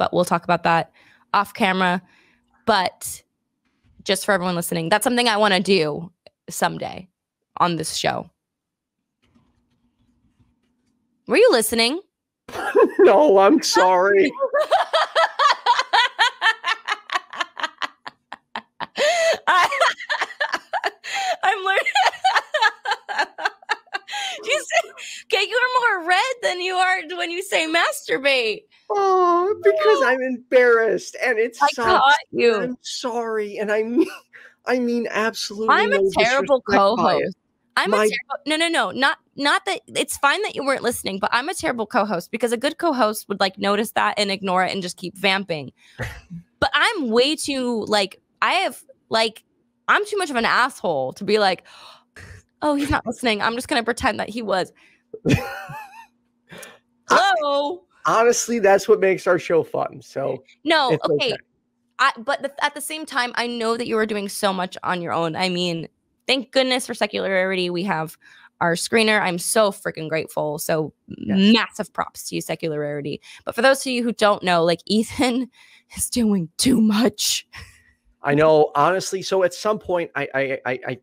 but we'll talk about that off camera. But just for everyone listening, that's something I want to do someday on this show. Were you listening? no, I'm sorry. more red than you are when you say masturbate. Oh, because I'm embarrassed and it's I caught you. I'm sorry, and I mean, I mean absolutely. I'm no a terrible co-host. I'm My- a terrible. No, no, no. Not not that it's fine that you weren't listening, but I'm a terrible co-host because a good co-host would like notice that and ignore it and just keep vamping. but I'm way too like I have like I'm too much of an asshole to be like, oh, he's not listening. I'm just gonna pretend that he was. honestly, that's what makes our show fun. So no, okay. okay. I, but the, at the same time, I know that you are doing so much on your own. I mean, thank goodness for secularity. We have our screener. I'm so freaking grateful. So yes. massive props to you, secularity. But for those of you who don't know, like Ethan is doing too much. I know, honestly. So at some point, I I, I, I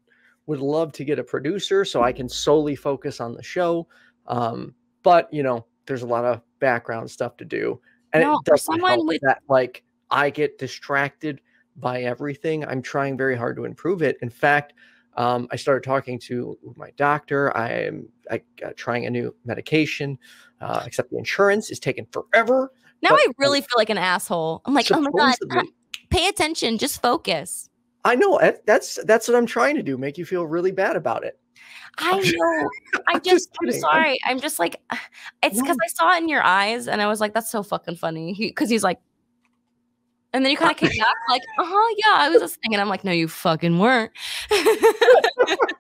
would love to get a producer so I can solely focus on the show. Um, but you know, there's a lot of background stuff to do. And no, it someone with that like I get distracted by everything. I'm trying very hard to improve it. In fact, um, I started talking to my doctor. I am I, uh, trying a new medication, uh, except the insurance is taking forever. Now but, I really feel like an asshole. I'm like, oh my god, pay attention, just focus. I know eh, that's that's what I'm trying to do. Make you feel really bad about it. I know. I'm, just, I'm sorry. I'm, I'm, just like, uh, it's because no. I saw it in your eyes, and I was like, that's so fucking funny. Because he, he's like, and then you kind of came back like, oh uh-huh, yeah, I was listening, and I'm like, no, you fucking weren't.